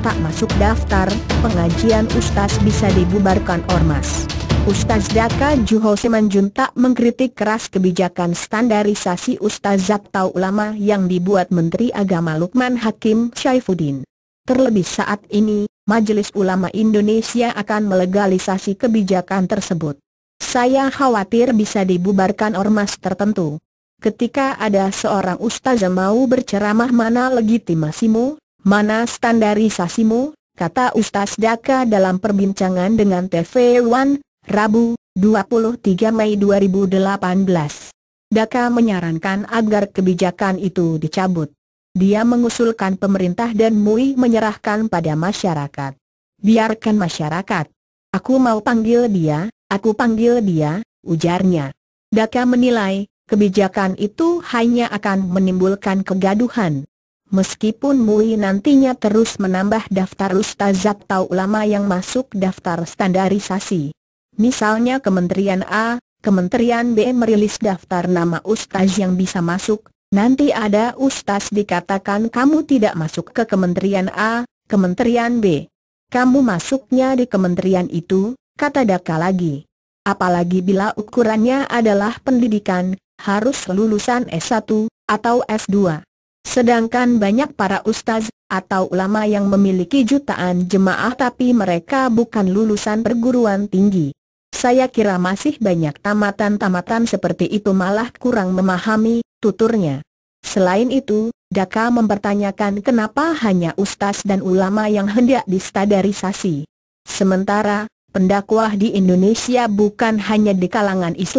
tak masuk daftar, pengajian Ustaz bisa dibubarkan Ormas. Ustaz Daka Juho Semanjun tak mengkritik keras kebijakan standarisasi Ustaz atau ulama yang dibuat Menteri Agama Lukman Hakim Syaifuddin. Terlebih saat ini, Majelis Ulama Indonesia akan melegalisasi kebijakan tersebut. Saya khawatir bisa dibubarkan ormas tertentu. Ketika ada seorang ustazah mau berceramah mana legitimasimu, Mana standarisasimu? kata Ustaz Daka dalam perbincangan dengan TV One, Rabu, 23 Mei 2018. Daka menyarankan agar kebijakan itu dicabut. Dia mengusulkan pemerintah dan MUI menyerahkan pada masyarakat. Biarkan masyarakat. Aku mau panggil dia, aku panggil dia, ujarnya. Daka menilai, kebijakan itu hanya akan menimbulkan kegaduhan. Meskipun MUI nantinya terus menambah daftar ustaz atau ulama yang masuk daftar standarisasi. Misalnya Kementerian A, Kementerian B merilis daftar nama ustaz yang bisa masuk, nanti ada ustaz dikatakan kamu tidak masuk ke Kementerian A, Kementerian B. Kamu masuknya di kementerian itu, kata Daka lagi. Apalagi bila ukurannya adalah pendidikan, harus lulusan S1 atau S2. Sedangkan banyak para ustaz atau ulama yang memiliki jutaan jemaah tapi mereka bukan lulusan perguruan tinggi. Saya kira masih banyak tamatan-tamatan seperti itu malah kurang memahami, tuturnya. Selain itu, Daka mempertanyakan kenapa hanya ustaz dan ulama yang hendak distadarisasi. Sementara, pendakwah di Indonesia bukan hanya di kalangan Islam.